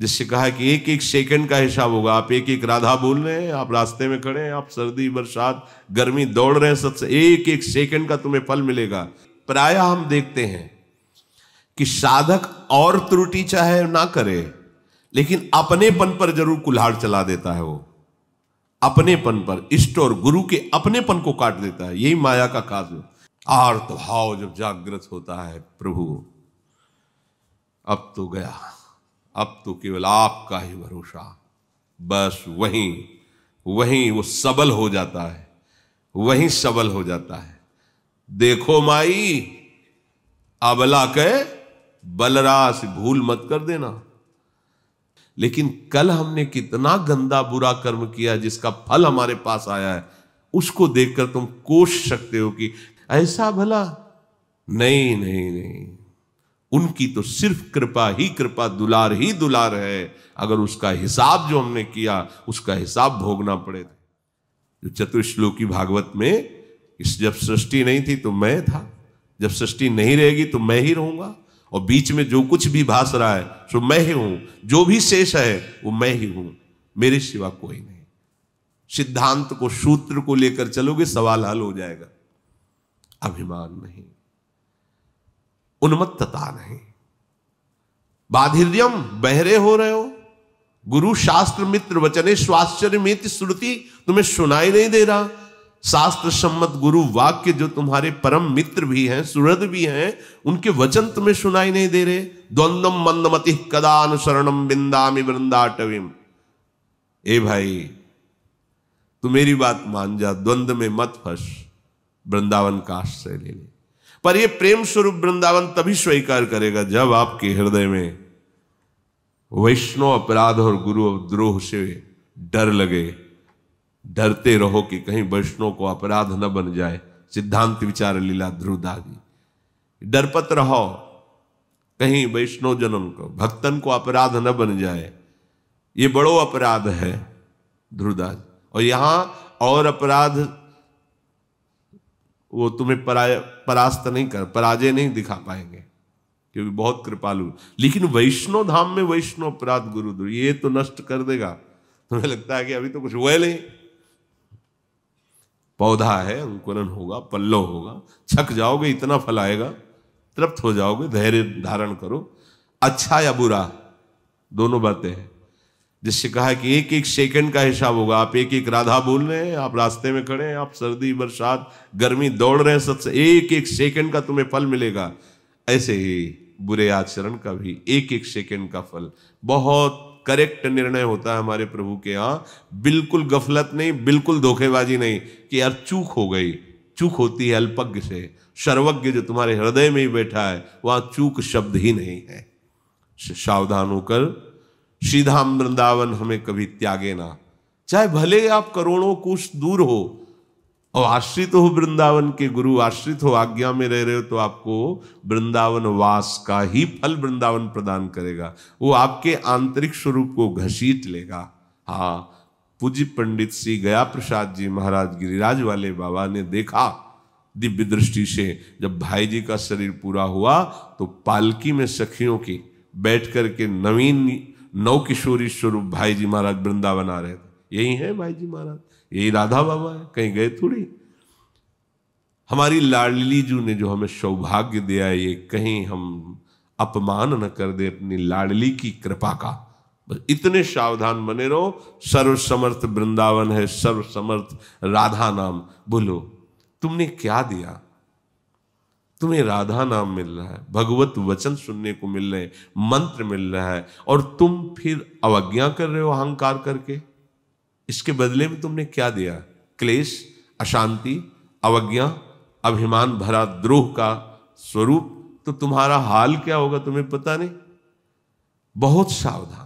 जिससे कहा कि एक एक सेकंड का हिसाब होगा आप एक एक राधा बोल रहे हैं आप रास्ते में खड़े हैं आप सर्दी बरसात गर्मी दौड़ रहे हैं सबसे एक एक सेकंड का तुम्हें फल मिलेगा प्राय हम देखते हैं कि साधक और त्रुटि चाहे ना करे लेकिन अपनेपन पर जरूर कुल्हाड़ चला देता है वो अपनेपन पर इष्ट और गुरु के अपनेपन को काट देता है यही माया का काज आर्त भाव जब जागृत होता है प्रभु अब तो गया अब तो केवल आपका ही भरोसा बस वहीं वहीं वो सबल हो जाता है वहीं सबल हो जाता है देखो माई अबला कह बलरास भूल मत कर देना लेकिन कल हमने कितना गंदा बुरा कर्म किया जिसका फल हमारे पास आया है उसको देखकर तुम कोश सकते हो कि ऐसा भला नहीं नहीं नहीं उनकी तो सिर्फ कृपा ही कृपा दुलार ही दुलार है अगर उसका हिसाब जो हमने किया उसका हिसाब भोगना पड़े तो। जो चतुर्श्लोकी भागवत में इस जब सृष्टि नहीं थी तो मैं था जब सृष्टि नहीं रहेगी तो मैं ही रहूंगा और बीच में जो कुछ भी भास रहा है सो मैं ही हूं जो भी शेष है वो मैं ही हूं मेरे सिवा कोई नहीं सिद्धांत को सूत्र को लेकर चलोगे सवाल हल हो जाएगा अभिमान नहीं उन्मत्तता नहीं बाधिर्यम बहरे हो रहे हो गुरु शास्त्र मित्र वचने स्वाश्चर्य मित्र श्रुति तुम्हें सुनाई नहीं दे रहा शास्त्र सम्मत गुरु वाक्य जो तुम्हारे परम मित्र भी हैं सुहृद भी हैं उनके वचन तुम्हें सुनाई नहीं दे रहे द्वंदम मंदमति कदा अनुसरणम बिंदामी वृंदाटवीम ए भाई तू मेरी बात मान जा द्वंद्व में मत फंस वृंदावन का आश्रय ले ले पर ये प्रेम स्वरूप वृंदावन तभी स्वीकार करेगा जब आपके हृदय में वैष्णव अपराध और गुरु द्रोह से डर लगे डरते रहो कि कहीं वैष्णव को अपराध न बन जाए सिद्धांत विचार लीला ध्रुवदागी डरपत रहो कहीं वैष्णव जनम को भक्तन को अपराध न बन जाए ये बड़ो अपराध है ध्रुवदास और यहां और अपराध वो तुम्हें पराय परास्त नहीं कर पराजय नहीं दिखा पाएंगे क्योंकि बहुत कृपालु लेकिन वैष्णो धाम में वैष्णव अपराध गुरु ये तो नष्ट कर देगा तुम्हें लगता है कि अभी तो कुछ हुआ नहीं पौधा है अंकुरन होगा पल्लव होगा छक जाओगे इतना फल आएगा तृप्त हो जाओगे धैर्य धारण करो अच्छा या बुरा दोनों बातें हैं जिससे कहा कि एक एक सेकंड का हिसाब होगा आप एक एक राधा बोल रहे हैं आप रास्ते में खड़े हैं आप सर्दी बरसात गर्मी दौड़ रहे हैं सबसे एक एक सेकंड का तुम्हें फल मिलेगा ऐसे ही बुरे आचरण का भी एक एक सेकंड का फल बहुत करेक्ट निर्णय होता है हमारे प्रभु के यहाँ बिल्कुल गफलत नहीं बिल्कुल धोखेबाजी नहीं कि यार चूक हो गई चूक होती है अल्पज्ञ से सर्वज्ञ जो तुम्हारे हृदय में ही बैठा है वहाँ चूक शब्द ही नहीं है सावधान होकर श्रीधाम वृंदावन हमें कभी त्यागे ना चाहे भले आप करोड़ों कुश दूर हो और आश्रित हो वृंदावन के गुरु आश्रित हो आज्ञा में रह रहे हो तो आपको वृंदावन वास का ही फल वृंदावन प्रदान करेगा वो आपके आंतरिक स्वरूप को घसीट लेगा हाँ पूज्य पंडित श्री गया प्रसाद जी महाराज गिरिराज वाले बाबा ने देखा दिव्य दृष्टि से जब भाई जी का शरीर पूरा हुआ तो पालकी में सखियों की बैठ करके नवीन नौ किशोरी स्वरूप भाई जी महाराज वृंदावन आ रहे थे यही है भाई जी महाराज यही राधा बाबा है कहीं गए थोड़ी हमारी लाडली जू ने जो हमें सौभाग्य दिया ये कहीं हम अपमान न कर दे अपनी लाडली की कृपा का बस इतने सावधान बने रहो सर्वसमर्थ वृंदावन है सर्वसमर्थ राधा नाम बोलो तुमने क्या दिया तुम्हें राधा नाम मिल रहा है भगवत वचन सुनने को मिल रहे मंत्र मिल रहा है और तुम फिर अवज्ञा कर रहे हो अहंकार करके इसके बदले में तुमने क्या दिया क्लेश अशांति अवज्ञा अभिमान भरा द्रोह का स्वरूप तो तुम्हारा हाल क्या होगा तुम्हें पता नहीं बहुत सावधान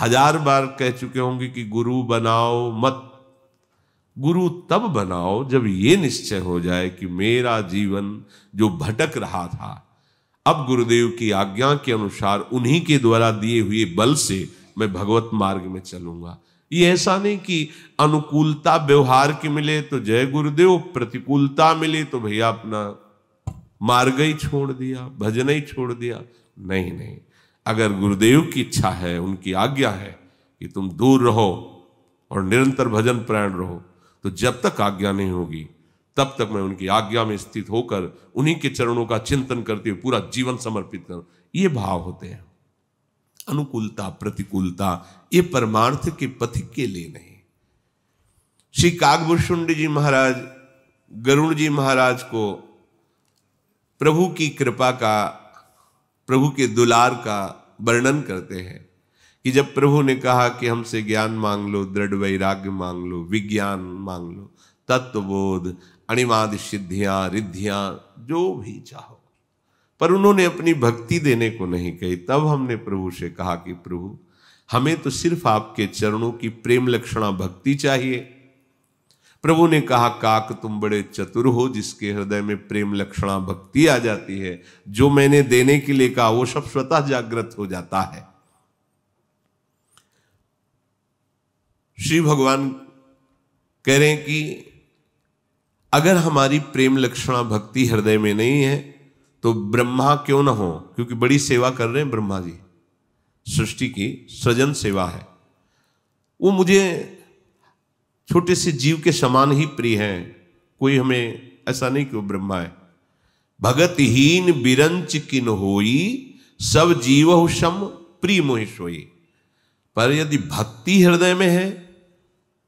हजार बार कह चुके होंगे कि गुरु बनाओ मत गुरु तब बनाओ जब ये निश्चय हो जाए कि मेरा जीवन जो भटक रहा था अब गुरुदेव की आज्ञा के अनुसार उन्हीं के द्वारा दिए हुए बल से मैं भगवत मार्ग में चलूंगा ये ऐसा नहीं कि अनुकूलता व्यवहार की मिले तो जय गुरुदेव प्रतिकूलता मिले तो भैया अपना मार्ग ही छोड़ दिया भजन ही छोड़ दिया नहीं नहीं अगर गुरुदेव की इच्छा है उनकी आज्ञा है कि तुम दूर रहो और निरंतर भजन प्राण रहो तो जब तक आज्ञा नहीं होगी तब तक मैं उनकी आज्ञा में स्थित होकर उन्हीं के चरणों का चिंतन करते हुए पूरा जीवन समर्पित करूं ये भाव होते हैं अनुकूलता प्रतिकूलता ये परमार्थ के पथिक के लिए नहीं श्री कागभूषुंड जी महाराज गरुण जी महाराज को प्रभु की कृपा का प्रभु के दुलार का वर्णन करते हैं कि जब प्रभु ने कहा कि हमसे ज्ञान मांग लो दृढ़ वैराग्य मांग लो विज्ञान मांग लो तत्वबोध अणिमाद सिद्धियां रिद्धियां जो भी चाहो पर उन्होंने अपनी भक्ति देने को नहीं कही तब हमने प्रभु से कहा कि प्रभु हमें तो सिर्फ आपके चरणों की प्रेम लक्षणा भक्ति चाहिए प्रभु ने कहा काक तुम बड़े चतुर हो जिसके हृदय में प्रेम लक्षणा भक्ति आ जाती है जो मैंने देने के लिए कहा वो सब स्वतः जागृत हो जाता है श्री भगवान कह रहे हैं कि अगर हमारी प्रेम लक्षणा भक्ति हृदय में नहीं है तो ब्रह्मा क्यों ना हो क्योंकि बड़ी सेवा कर रहे हैं ब्रह्मा जी सृष्टि की सृजन सेवा है वो मुझे छोटे से जीव के समान ही प्रिय हैं कोई हमें ऐसा नहीं कि वो ब्रह्मा है भगतहीन बिरंच किन होई सब जीव सम प्रिय मोहिश होई पर यदि भक्ति हृदय में है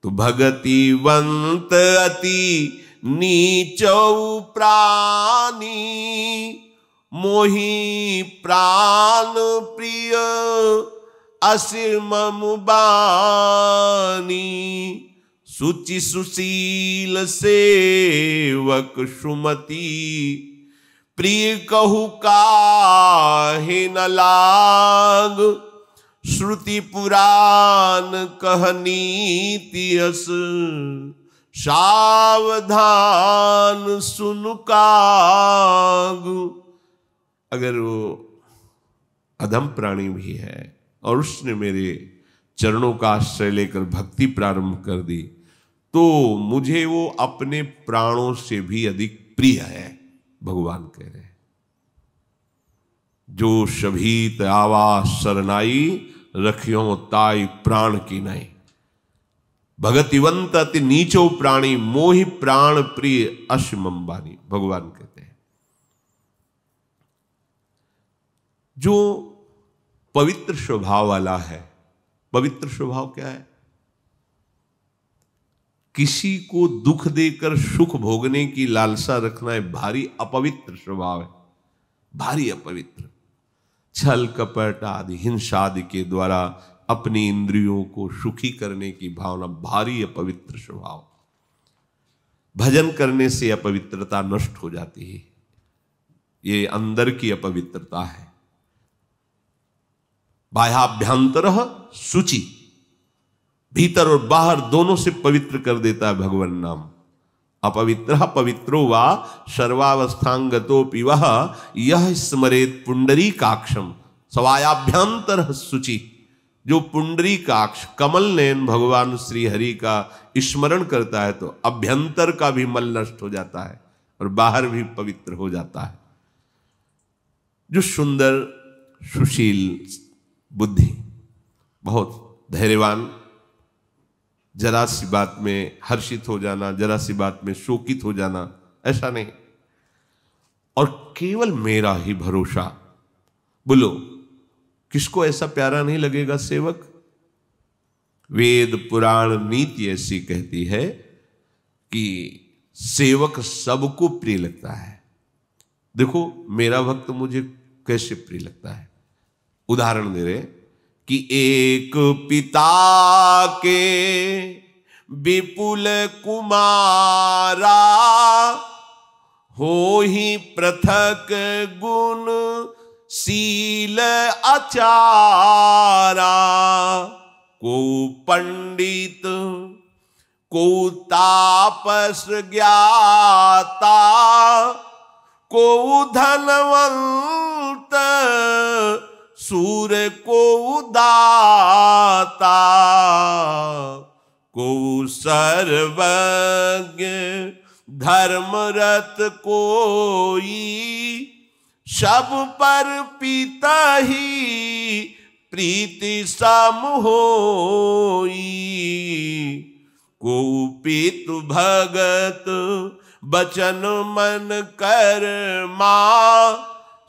तो भगति वंत अति नीच प्राणी मोही प्राण प्रिय असिर्मम बानी सुचि सुशील सेवक सुमति प्रिय कहु का न नला श्रुति पुराण तियस सावधान सुनुकाग अगर वो अधम प्राणी भी है और उसने मेरे चरणों का आश्रय लेकर भक्ति प्रारंभ कर दी तो मुझे वो अपने प्राणों से भी अधिक प्रिय है भगवान कह रहे हैं जो शभीत आवास शरणाई रखियो ताई प्राण की नहीं भगतिवंत अति नीचो प्राणी मोहि प्राण प्रिय अश्म अंबानी भगवान कहते हैं जो पवित्र स्वभाव वाला है पवित्र स्वभाव क्या है किसी को दुख देकर सुख भोगने की लालसा रखना है भारी अपवित्र स्वभाव है भारी अपवित्र छल कपट आदि हिंसा आदि के द्वारा अपनी इंद्रियों को सुखी करने की भावना भारी अपवित्र स्वभाव भजन करने से अपवित्रता नष्ट हो जाती है ये अंदर की अपवित्रता है बाह्याभ्यंतर सूची भीतर और बाहर दोनों से पवित्र कर देता है भगवान नाम अपवित्र पवित्रो वा सर्वावस्थांगतो वह यह स्मरेत पुंडरी काक्षम सवायाभ्यंतर सूचि जो पुंडरी काक्ष कमल नयन भगवान श्री हरि का स्मरण करता है तो अभ्यंतर का भी मल नष्ट हो जाता है और बाहर भी पवित्र हो जाता है जो सुंदर सुशील बुद्धि बहुत धैर्यवान जरा सी बात में हर्षित हो जाना जरा सी बात में शोकित हो जाना ऐसा नहीं और केवल मेरा ही भरोसा बोलो किसको ऐसा प्यारा नहीं लगेगा सेवक वेद पुराण नीति ऐसी कहती है कि सेवक सबको प्रिय लगता है देखो मेरा भक्त मुझे कैसे प्रिय लगता है उदाहरण दे रहे कि एक पिता के विपुल कुमारा हो ही पृथक गुण सील अचारा को पंडित को तापस ज्ञाता को धनवंत सूर को उदाता को सर्वज्ञ धर्मरत कोई सब पर पीता ही प्रीति सम होई को पित भगत बचन मन कर मा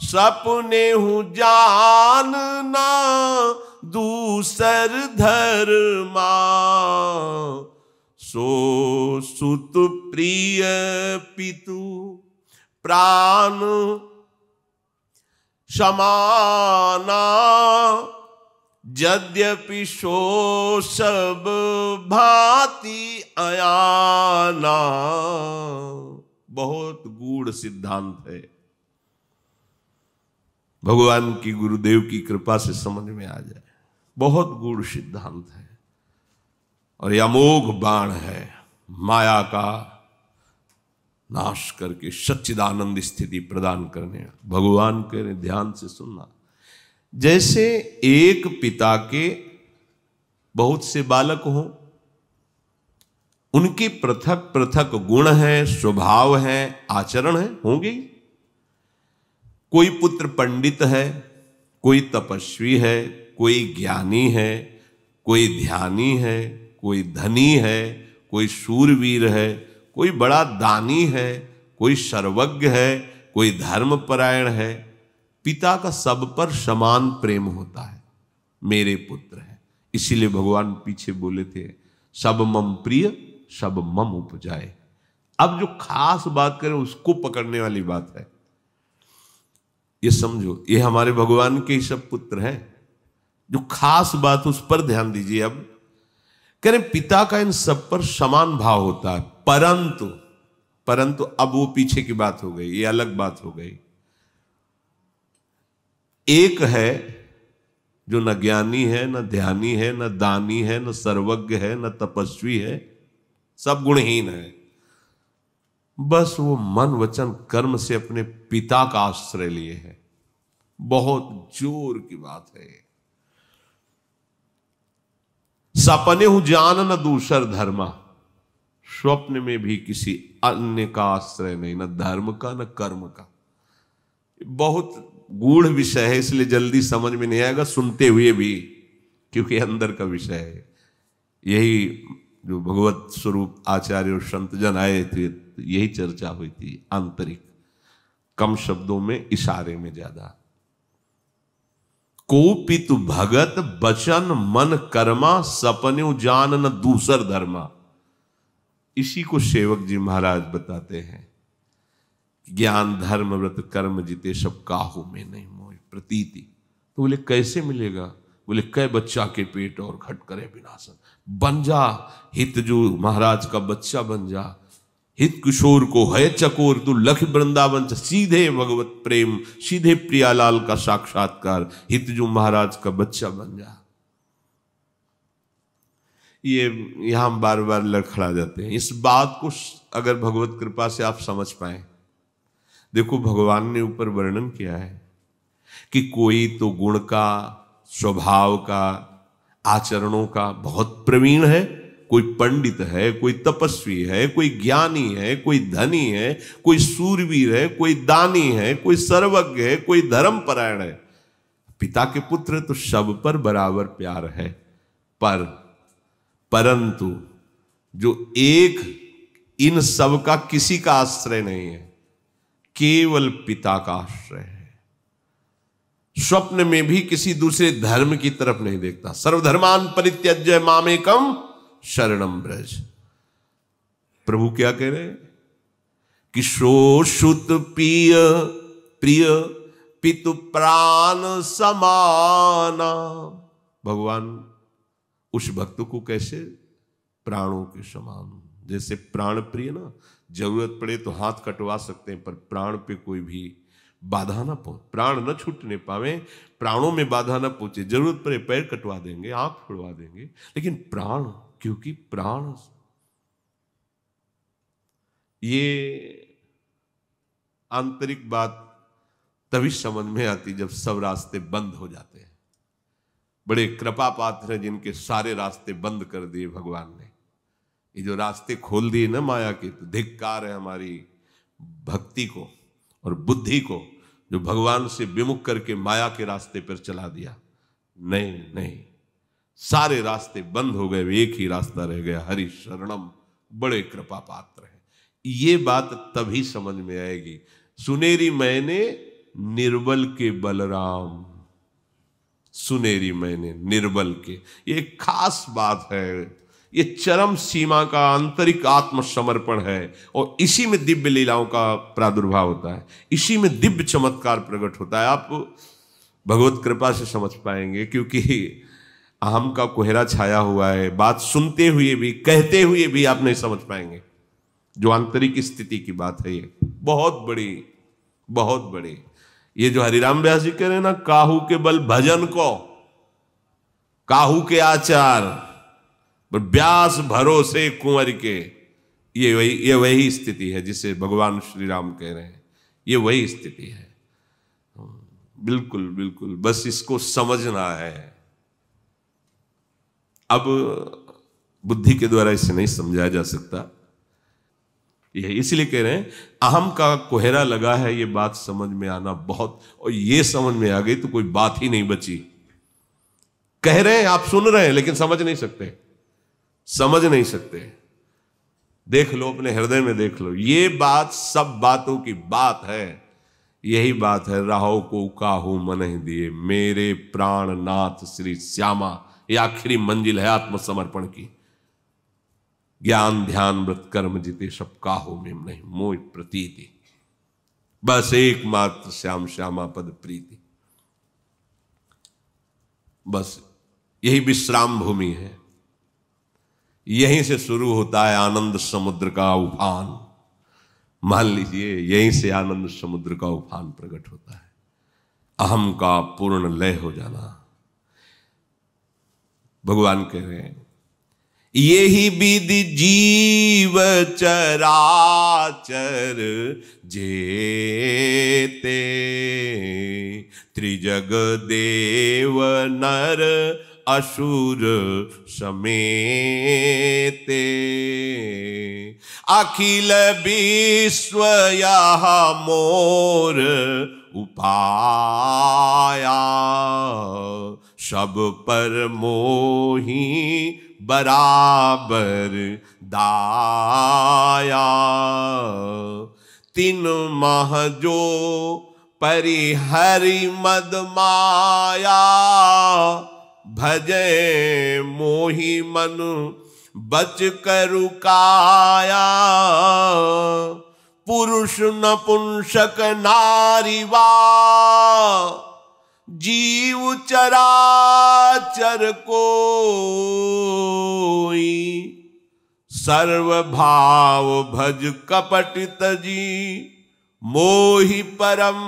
सपने हूँ जानना दूसर धर्मा सो सुत प्रिय पितु प्राण समाना यद्यपि सो सब भांति अयाना बहुत गूढ़ सिद्धांत है भगवान की गुरुदेव की कृपा से समझ में आ जाए बहुत गूढ़ सिद्धांत है और अमोघ बाण है माया का नाश करके सच्चिदानंद स्थिति प्रदान करने भगवान के ध्यान से सुनना जैसे एक पिता के बहुत से बालक हों उनके पृथक पृथक गुण हैं स्वभाव हैं आचरण हैं होंगे ही कोई पुत्र पंडित है कोई तपस्वी है कोई ज्ञानी है कोई ध्यानी है कोई धनी है कोई सूरवीर है कोई बड़ा दानी है कोई सर्वज्ञ है कोई धर्मपरायण है पिता का सब पर समान प्रेम होता है मेरे पुत्र है इसीलिए भगवान पीछे बोले थे सब मम प्रिय सब मम उपजाए अब जो खास बात करें उसको पकड़ने वाली बात है ये समझो ये हमारे भगवान के ही सब पुत्र हैं जो खास बात उस पर ध्यान दीजिए अब कह रहे पिता का इन सब पर समान भाव होता है परंतु परंतु अब वो पीछे की बात हो गई ये अलग बात हो गई एक है जो न ज्ञानी है न ध्यानी है न दानी है न सर्वज्ञ है न तपस्वी है सब गुणहीन है बस वो मन वचन कर्म से अपने पिता का आश्रय लिए है बहुत जोर की बात है सपने हूं जान न दूसर धर्म स्वप्न में भी किसी अन्य का आश्रय नहीं न धर्म का न कर्म का बहुत गूढ़ विषय है इसलिए जल्दी समझ में नहीं आएगा सुनते हुए भी क्योंकि अंदर का विषय है यही जो भगवत स्वरूप आचार्य और संतजन आए थे यही चर्चा हुई थी आंतरिक कम शब्दों में इशारे में ज्यादा कोपित भगत बचन मन कर्मा सपन्यु जान न दूसर धर्मा इसी को सेवक जी महाराज बताते हैं ज्ञान धर्म व्रत कर्म जीते सब काहू में नहीं मोह प्रतीति तो बोले कैसे मिलेगा बोले कै बच्चा के पेट और घट करे विनाशन बन जा हित जो महाराज का बच्चा बन जा हित किशोर को है चकोर तू लख वृंदावन सीधे भगवत प्रेम सीधे प्रियालाल का साक्षात्कार हित जो महाराज का बच्चा बन जा ये यहां बार बार लड़खड़ा जाते हैं इस बात को अगर भगवत कृपा से आप समझ पाए देखो भगवान ने ऊपर वर्णन किया है कि कोई तो गुण का स्वभाव का आचरणों का बहुत प्रवीण है कोई पंडित है कोई तपस्वी है कोई ज्ञानी है कोई धनी है कोई सूरवीर है कोई दानी है कोई सर्वज्ञ है कोई धर्मपरायण है पिता के पुत्र तो सब पर बराबर प्यार है पर परंतु जो एक इन सब का किसी का आश्रय नहीं है केवल पिता का आश्रय है स्वप्न में भी किसी दूसरे धर्म की तरफ नहीं देखता सर्वधर्मान परित्यज्य मामेकम शरणम ब्रज प्रभु क्या कह रहे कि किशोशुत प्रिय प्रिय पितु प्राण समाना भगवान उस भक्त को कैसे प्राणों के समान जैसे प्राण प्रिय ना जरूरत पड़े तो हाथ कटवा सकते हैं पर प्राण पे कोई भी बाधा ना पहुंच प्राण न छूटने पावे प्राणों में बाधा ना पहुंचे जरूरत पड़े पैर कटवा देंगे आंख फोड़वा देंगे लेकिन प्राण क्योंकि प्राण ये आंतरिक बात तभी समझ में आती जब सब रास्ते बंद हो जाते हैं बड़े कृपा पात्र हैं जिनके सारे रास्ते बंद कर दिए भगवान ने ये जो रास्ते खोल दिए ना माया के तो धिक्कार है हमारी भक्ति को और बुद्धि को जो भगवान से विमुख करके माया के रास्ते पर चला दिया नहीं नहीं सारे रास्ते बंद हो गए एक ही रास्ता रह गया हरि शरणम बड़े कृपा पात्र हैं ये बात तभी समझ में आएगी सुनेरी मैंने निर्बल के बलराम सुनेरी मैंने निर्बल के ये खास बात है ये चरम सीमा का आंतरिक आत्मसमर्पण है और इसी में दिव्य लीलाओं का प्रादुर्भाव होता है इसी में दिव्य चमत्कार प्रकट होता है आप भगवत कृपा से समझ पाएंगे क्योंकि अहम का कोहरा छाया हुआ है बात सुनते हुए भी कहते हुए भी आप नहीं समझ पाएंगे जो आंतरिक स्थिति की बात है ये बहुत बड़ी बहुत बड़ी ये जो हरिराम व्यास जी कह रहे ना काहू के बल भजन को काहू के आचार पर व्यास भरोसे कुंवर के ये वही ये वही स्थिति है जिसे भगवान श्री राम कह रहे हैं ये वही स्थिति है बिल्कुल बिल्कुल बस इसको समझना है अब बुद्धि के द्वारा इसे नहीं समझाया जा सकता यह इसलिए कह रहे हैं अहम का कोहरा लगा है ये बात समझ में आना बहुत और यह समझ में आ गई तो कोई बात ही नहीं बची कह रहे हैं आप सुन रहे हैं लेकिन समझ नहीं सकते समझ नहीं सकते देख लो अपने हृदय में देख लो ये बात सब बातों की बात है यही बात है राहो को काहू मन दिए मेरे प्राण नाथ श्री श्यामा ये आखिरी मंजिल है आत्मसमर्पण की ज्ञान ध्यान व्रत कर्म जीते सब हो मेम नहीं मोह प्रतीति बस एकमात्र श्याम श्यामा पद प्रीति बस यही विश्राम भूमि है यहीं से शुरू होता है आनंद समुद्र का उफान मान लीजिए यहीं से आनंद समुद्र का उफान प्रकट होता है अहम का पूर्ण लय हो जाना भगवान कह रहे हैं यही विधि जीव चराचर जेते त्रिजग देव नर असुर समेते अखिल विश्व यह मोर उपाया सब पर मोही बराबर दाया तीन माह जो परिहरि मद माया भजे मोहि मन बच रुकाया पुरुष नपुंसक नारीवा जीव चराचर को सर्व भाव भज कपट तजी मोहि परम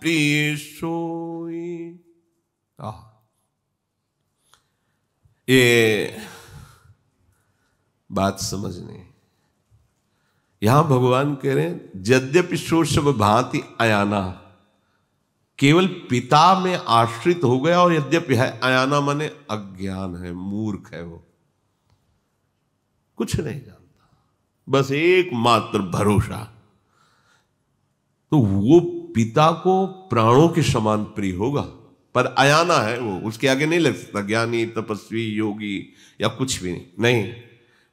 प्रिय सोई ये बात समझने यहां भगवान कह रहे हैं यद्यपि सुषभ भांति अयाना केवल पिता में आश्रित हो गया और यद्यपि है अयाना माने अज्ञान है मूर्ख है वो कुछ नहीं जानता बस एकमात्र भरोसा तो वो पिता को प्राणों के समान प्रिय होगा पर अयाना है वो उसके आगे नहीं लग सकता ज्ञानी तपस्वी योगी या कुछ भी नहीं नहीं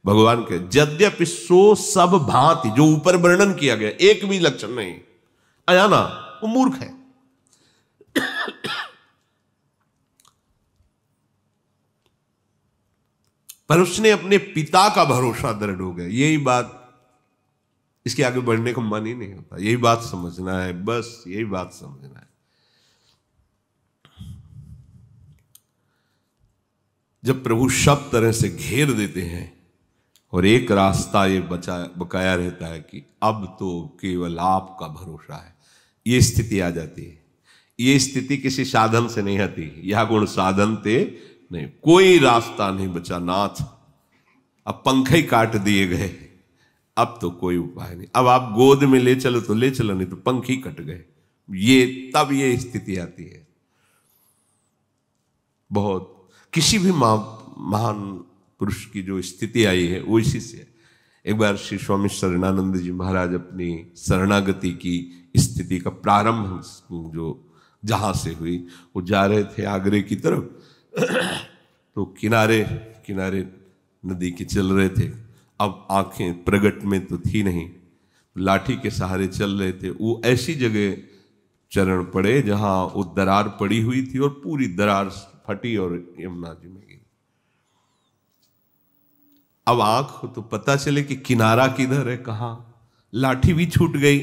भगवान के यद्यपि सो सब भांति जो ऊपर वर्णन किया गया एक भी लक्षण नहीं अयाना वो मूर्ख है पर उसने अपने पिता का भरोसा दृढ़ हो गया यही बात इसके आगे बढ़ने का मन ही नहीं होता यही बात समझना है बस यही बात समझना है जब प्रभु सब तरह से घेर देते हैं और एक रास्ता ये बचा बकाया रहता है कि अब तो केवल आपका भरोसा है ये स्थिति आ जाती है ये स्थिति किसी साधन से नहीं आती यह गुण साधन थे नहीं कोई रास्ता नहीं बचा नाथ अब पंखे ही काट दिए गए अब तो कोई उपाय नहीं अब आप गोद में ले चलो तो ले चलो नहीं तो पंख ही कट गए ये तब ये स्थिति आती है बहुत किसी भी माँ महान पुरुष की जो स्थिति आई है वो इसी से एक बार श्री स्वामी शरणानंद जी महाराज अपनी शरणागति की स्थिति का प्रारंभ जो जहां से हुई वो जा रहे थे आगरे की तरफ तो किनारे किनारे नदी के चल रहे थे अब आंखें प्रगट में तो थी नहीं लाठी के सहारे चल रहे थे वो ऐसी जगह चरण पड़े जहां वो दरार पड़ी हुई थी और पूरी दरार फटी और यमुना जी में गिरी अब आंख तो पता चले कि किनारा किधर है कहाँ लाठी भी छूट गई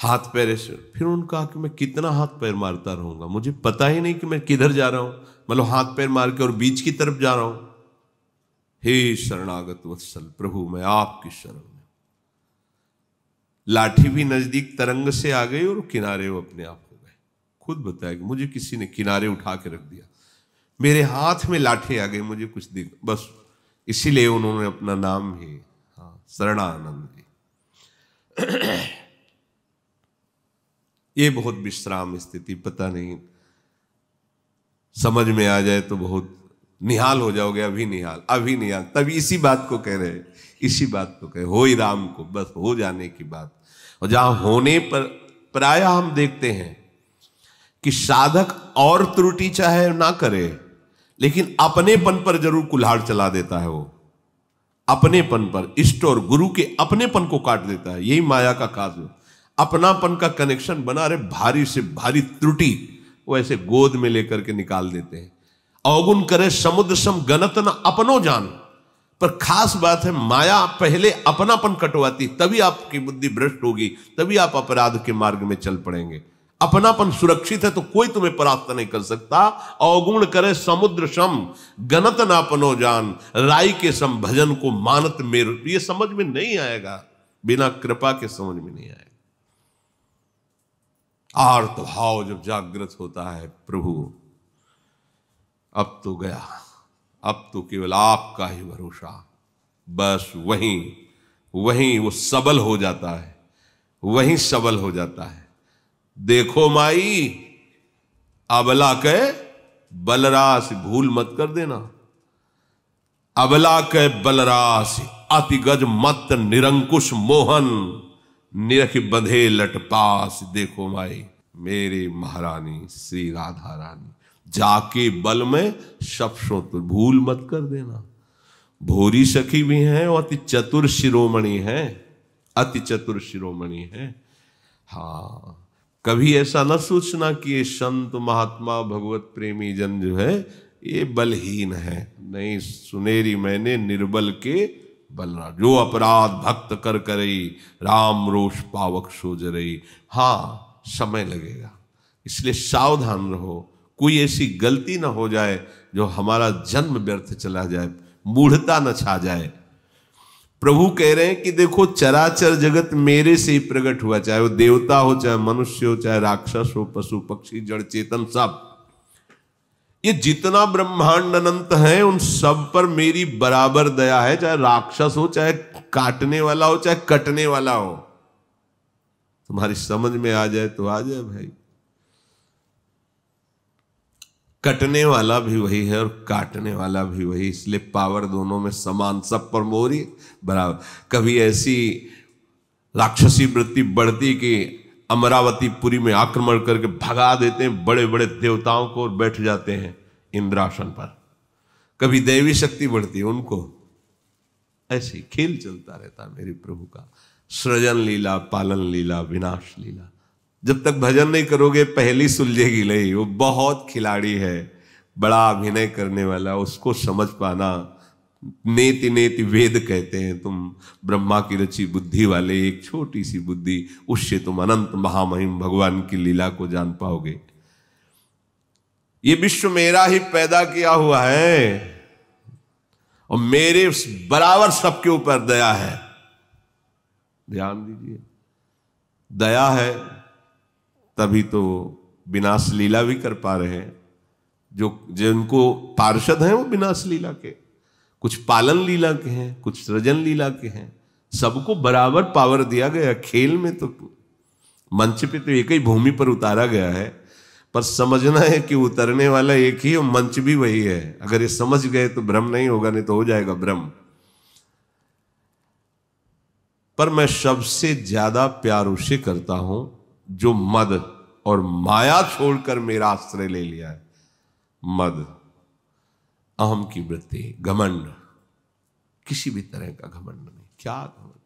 हाथ पैर फिर उन्होंने कहा कि मैं कितना हाथ पैर मारता रहूंगा मुझे पता ही नहीं कि मैं किधर जा रहा हूं मतलब हाथ पैर मार के और बीच की तरफ जा रहा हूं हे शरणागत वत्सल प्रभु मैं आपकी शरण में लाठी भी नजदीक तरंग से आ गई और किनारे वो अपने आप हो गए खुद बताया कि मुझे किसी ने किनारे उठा के रख दिया मेरे हाथ में लाठी आ गई मुझे कुछ दिख बस इसीलिए उन्होंने अपना नाम ही हाँ शरणानंद जी ये बहुत विश्राम स्थिति पता नहीं समझ में आ जाए तो बहुत निहाल हो जाओगे अभी निहाल अभी निहाल तब इसी बात को कह रहे हैं इसी बात को कह हो ही राम को बस हो जाने की बात और जहां होने पर प्राय हम देखते हैं कि साधक और त्रुटि चाहे ना करे लेकिन अपनेपन पर जरूर कुल्हाड़ चला देता है वो अपनेपन पर इष्ट और गुरु के अपनेपन को काट देता है यही माया का काज होता अपनापन का कनेक्शन बना रहे भारी से भारी त्रुटि वो ऐसे गोद में लेकर के निकाल देते हैं अवगुण करे समुद्र सम गणत न अपनो जान पर खास बात है माया पहले अपनापन कटवाती तभी आपकी बुद्धि भ्रष्ट होगी तभी आप अपराध के मार्ग में चल पड़ेंगे अपनापन सुरक्षित है तो कोई तुम्हें परास्त नहीं कर सकता अवगुण करे समुद्र सम गणत अपनो जान राय के सम भजन को मानत मेर ये समझ में नहीं आएगा बिना कृपा के समझ में नहीं आएगा आर्त भाव जब जागृत होता है प्रभु अब तो गया अब तो केवल आपका ही भरोसा बस वहीं वहीं वो सबल हो जाता है वहीं सबल हो जाता है देखो माई अबला कह बलरास भूल मत कर देना अबला कह बलरास अति गज मत निरंकुश मोहन निरख बंधे लटपास देखो माई मेरे महारानी श्री राधा रानी जाके बल में शब्दों तो भूल मत कर देना भोरी सखी भी हैं और अति चतुर शिरोमणि हैं अति चतुर शिरोमणि हैं हाँ कभी ऐसा ना सोचना कि ये संत महात्मा भगवत प्रेमी जन जो है ये बलहीन है नहीं सुनेरी मैंने निर्बल के बलराम जो अपराध भक्त कर करी राम रोष पावक सोज रही हाँ समय लगेगा इसलिए सावधान रहो कोई ऐसी गलती ना हो जाए जो हमारा जन्म व्यर्थ चला जाए मूढ़ता न छा जाए प्रभु कह रहे हैं कि देखो चराचर जगत मेरे से ही प्रकट हुआ चाहे वो देवता हो चाहे मनुष्य हो चाहे राक्षस हो पशु पक्षी जड़ चेतन सब ये जितना ब्रह्मांड अनंत है उन सब पर मेरी बराबर दया है चाहे राक्षस हो चाहे काटने वाला हो चाहे कटने वाला हो तुम्हारी समझ में आ जाए तो आ जाए भाई कटने वाला भी वही है और काटने वाला भी वही इसलिए पावर दोनों में समान सब पर मोरी बराबर कभी ऐसी राक्षसी वृत्ति बढ़ती कि अमरावती पुरी में आक्रमण करके भगा देते हैं बड़े बड़े देवताओं को और बैठ जाते हैं इंद्रासन पर कभी देवी शक्ति बढ़ती है उनको ऐसे खेल चलता रहता मेरे प्रभु का सृजन लीला पालन लीला विनाश लीला जब तक भजन नहीं करोगे पहली सुलझेगी नहीं वो बहुत खिलाड़ी है बड़ा अभिनय करने वाला उसको समझ पाना नेति नेति वेद कहते हैं तुम ब्रह्मा की रची बुद्धि वाले एक छोटी सी बुद्धि उससे तुम अनंत महामहिम भगवान की लीला को जान पाओगे ये विश्व मेरा ही पैदा किया हुआ है और मेरे बराबर सबके ऊपर दया है ध्यान दीजिए दया है तभी तो विनाश लीला भी कर पा रहे हैं जो जिनको पार्षद हैं वो विनाश लीला के कुछ पालन लीला के हैं कुछ सृजन लीला के हैं सबको बराबर पावर दिया गया खेल में तो मंच पे तो एक ही भूमि पर उतारा गया है पर समझना है कि उतरने वाला एक ही और मंच भी वही है अगर ये समझ गए तो भ्रम नहीं होगा नहीं तो हो जाएगा भ्रम पर मैं सबसे ज्यादा प्यार उसे करता हूं जो मद और माया छोड़कर मेरा आश्रय ले लिया है मद अहम की वृत्ति घमंड किसी भी तरह का घमंड नहीं क्या घमंड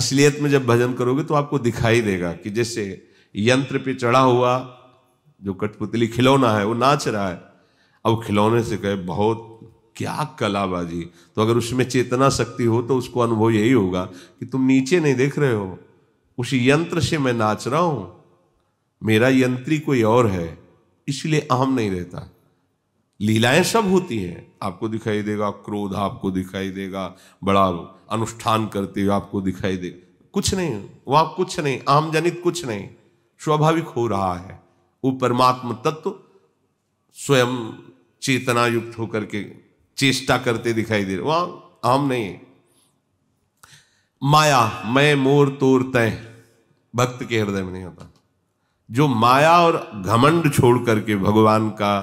असलियत में जब भजन करोगे तो आपको दिखाई देगा कि जैसे यंत्र पे चढ़ा हुआ जो कठपुतली खिलौना है वो नाच रहा है अब खिलौने से कहे बहुत क्या कलाबाजी तो अगर उसमें चेतना शक्ति हो तो उसको अनुभव यही होगा कि तुम नीचे नहीं देख रहे हो उस यंत्र से मैं नाच रहा हूं मेरा यंत्री कोई और है इसलिए अहम नहीं रहता लीलाएं सब होती हैं आपको दिखाई देगा क्रोध आपको दिखाई देगा बड़ा अनुष्ठान करते हुए आपको दिखाई देगा कुछ नहीं वहां कुछ नहीं आमजनित कुछ नहीं स्वाभाविक हो रहा है वो परमात्म तत्व स्वयं चेतना युक्त होकर के चेष्टा करते दिखाई दे रहे वहां आम नहीं है माया मैं मोर तोर तय भक्त के हृदय में नहीं होता जो माया और घमंड छोड़ करके भगवान का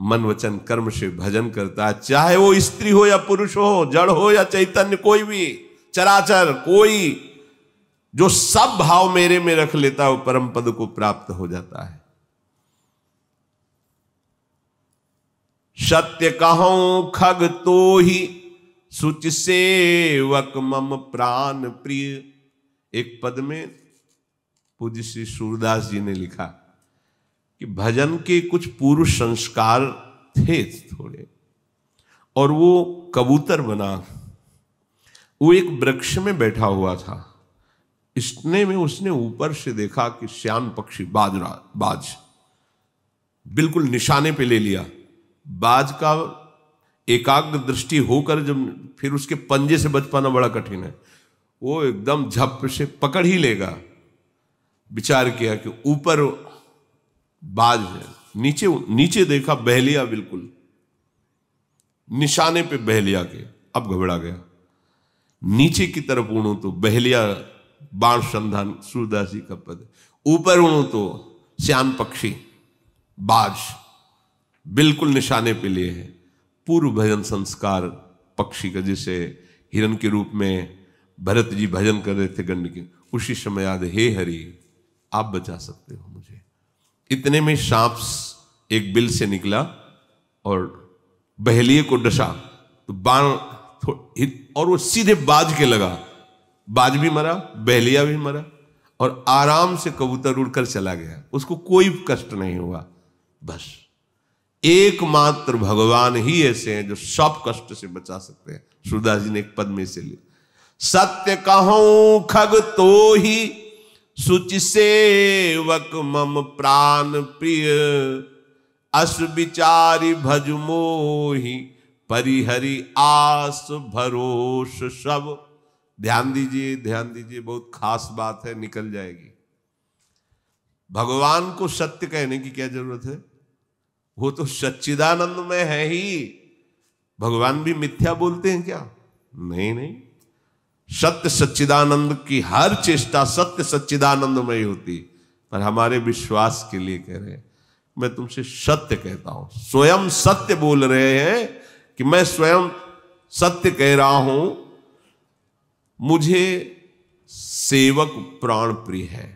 मन वचन कर्म से भजन करता है चाहे वो स्त्री हो या पुरुष हो जड़ हो या चैतन्य कोई भी चराचर कोई जो सब भाव मेरे में रख लेता है वो परम पद को प्राप्त हो जाता है सत्य कहो खग तो ही सुच सेवक मम प्राण प्रिय एक पद में पूज्य श्री सूरदास जी ने लिखा कि भजन के कुछ पूर्व संस्कार थे थोड़े और वो कबूतर बना वो एक वृक्ष में बैठा हुआ था इसने में उसने ऊपर से देखा कि श्याम पक्षी बाजरा बाज बिल्कुल निशाने पे ले लिया बाज का एकाग्र दृष्टि होकर जब फिर उसके पंजे से बच पाना बड़ा कठिन है वो एकदम झप से पकड़ ही लेगा विचार किया कि ऊपर बाज है नीचे नीचे देखा बहलिया बिल्कुल निशाने पे बहलिया के अब घबरा गया नीचे की तरफ उड़ो तो बहलिया बाण संधान सूरदासी का पद ऊपर उड़ो तो श्याम पक्षी बाज बिल्कुल निशाने पे लिए है पूर्व भजन संस्कार पक्षी का जिसे हिरण के रूप में भरत जी भजन कर रहे थे गंड के उसी समय याद हे हरि आप बचा सकते हो मुझे इतने में सांप एक बिल से निकला और बहलिए को डसा तो बाण और वो सीधे बाज के लगा बाज भी मरा बहलिया भी मरा और आराम से कबूतर उड़कर चला गया उसको कोई कष्ट नहीं हुआ बस एकमात्र भगवान ही ऐसे हैं जो सब कष्ट से बचा सकते हैं सुरदास जी ने एक पद में से लिया सत्य कहो खग तो ही सुच सेवक मम प्राण प्रिय अस विचारी भज मोही परिहरि आस भरोस सब ध्यान दीजिए ध्यान दीजिए बहुत खास बात है निकल जाएगी भगवान को सत्य कहने की क्या जरूरत है वो तो सच्चिदानंद में है ही भगवान भी मिथ्या बोलते हैं क्या नहीं नहीं सत्य सच्चिदानंद की हर चेष्टा सत्य सच्चिदानंद में ही होती पर हमारे विश्वास के लिए कह रहे हैं मैं तुमसे सत्य कहता हूं स्वयं सत्य बोल रहे हैं कि मैं स्वयं सत्य कह रहा हूं मुझे सेवक प्राण प्रिय है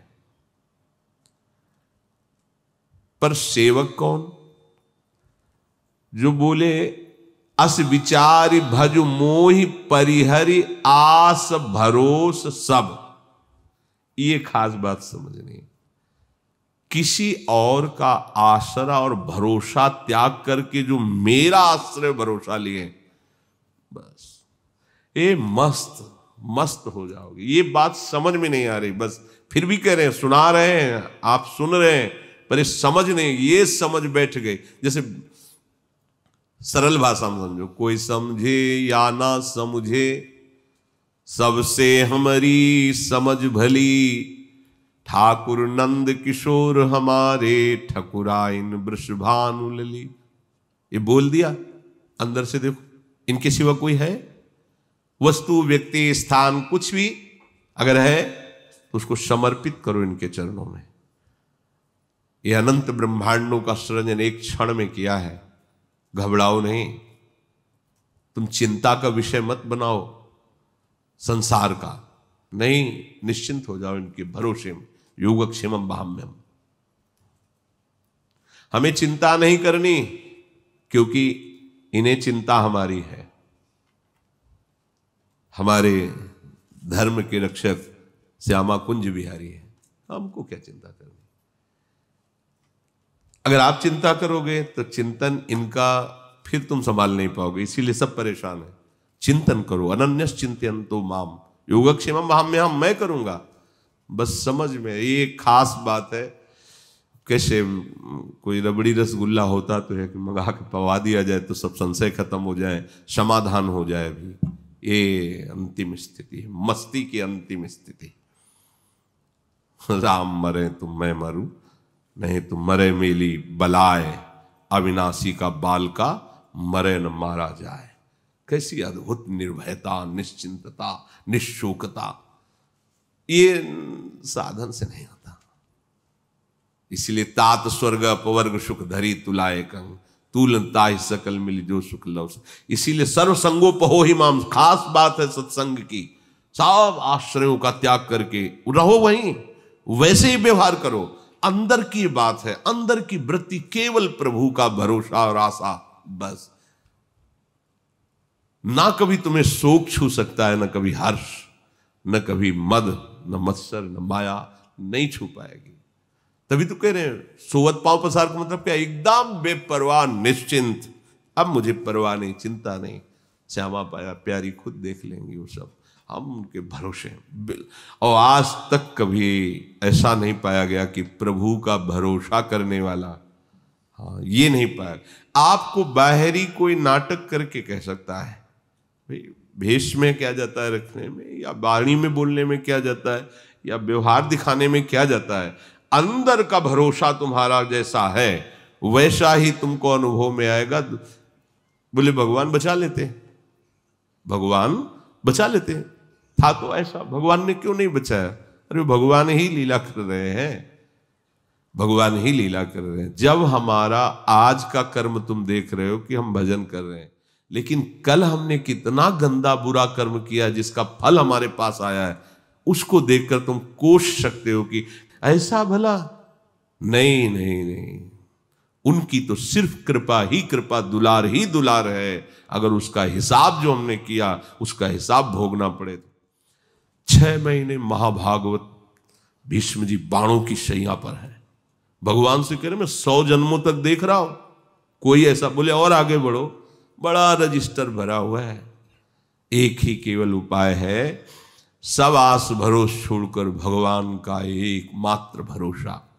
पर सेवक कौन जो बोले अस विचारी भज मोहि परिहरि आस भरोस सब ये खास बात समझनी किसी और का आश्रय और भरोसा त्याग करके जो मेरा आश्रय भरोसा लिए बस ये मस्त मस्त हो जाओगे ये बात समझ में नहीं आ रही बस फिर भी कह रहे हैं सुना रहे हैं आप सुन रहे हैं पर ये समझ नहीं ये समझ बैठ गए जैसे सरल भाषा में समझो कोई समझे या ना समझे सबसे हमारी समझ भली ठाकुर नंद किशोर हमारे ठकुराइन लली ये बोल दिया अंदर से देखो इनके सिवा कोई है वस्तु व्यक्ति स्थान कुछ भी अगर है तो उसको समर्पित करो इनके चरणों में ये अनंत ब्रह्मांडों का सृजन एक क्षण में किया है घबराओ नहीं तुम चिंता का विषय मत बनाओ संसार का नहीं निश्चिंत हो जाओ इनके भरोसे में योगक्षेम भाम हमें चिंता नहीं करनी क्योंकि इन्हें चिंता हमारी है हमारे धर्म के रक्षक श्यामा कुंज बिहारी है हमको क्या चिंता करनी अगर आप चिंता करोगे तो चिंतन इनका फिर तुम संभाल नहीं पाओगे इसीलिए सब परेशान है चिंतन करो अनन्यस चिंतन तो माम योगक्षेम हम मैं करूंगा बस समझ में ये खास बात है कैसे कोई रबड़ी रसगुल्ला होता तो है कि मंगा के पवा दिया जाए तो सब संशय खत्म हो जाए समाधान हो जाए अभी ये अंतिम स्थिति मस्ती की अंतिम स्थिति राम मरे तो मैं मरूं नहीं तो मरे मेली बलाए अविनाशी का बाल का मरे न मारा जाए कैसी अद्भुत निर्भयता निश्चिंतता निशोकता ये साधन से नहीं होता इसलिए तात स्वर्ग अपवर्ग सुख धरी तुलाए कंग तूलता ही सकल मिल जो सुख लव इसीलिए सर्व संगो पहो ही माम खास बात है सत्संग की सब आश्रयों का त्याग करके रहो वहीं वैसे ही व्यवहार करो अंदर की बात है अंदर की वृत्ति केवल प्रभु का भरोसा और आशा बस ना कभी तुम्हें शोक छू सकता है ना कभी हर्ष न कभी मद न मत्सर न माया नहीं छू पाएगी तभी तो कह रहे हैं सोवत पाव पसार का मतलब क्या एकदम बेपरवाह निश्चिंत अब मुझे परवाह नहीं चिंता नहीं श्यामा पाया प्यारी खुद देख लेंगी वो सब हम उनके भरोसे बिल और आज तक कभी ऐसा नहीं पाया गया कि प्रभु का भरोसा करने वाला हाँ ये नहीं पाया आपको बाहरी कोई नाटक करके कह सकता है भाई भेष में क्या जाता है रखने में या वाणी में बोलने में क्या जाता है या व्यवहार दिखाने में क्या जाता है अंदर का भरोसा तुम्हारा जैसा है वैसा ही तुमको अनुभव में आएगा बोले भगवान बचा लेते भगवान बचा लेते हैं था तो ऐसा भगवान ने क्यों नहीं बचाया अरे भगवान ही लीला कर रहे हैं भगवान ही लीला कर रहे हैं जब हमारा आज का कर्म तुम देख रहे हो कि हम भजन कर रहे हैं लेकिन कल हमने कितना गंदा बुरा कर्म किया जिसका फल हमारे पास आया है उसको देखकर तुम कोश सकते हो कि ऐसा भला नहीं नहीं नहीं उनकी तो सिर्फ कृपा ही कृपा दुलार ही दुलार है अगर उसका हिसाब जो हमने किया उसका हिसाब भोगना पड़े तो छह महीने महाभागवत भीष्म जी बाणों की शैया पर है भगवान से कह रहे मैं सौ जन्मों तक देख रहा हूं कोई ऐसा बोले और आगे बढ़ो बड़ा रजिस्टर भरा हुआ है एक ही केवल उपाय है सब आस भरोस छोड़कर भगवान का एकमात्र भरोसा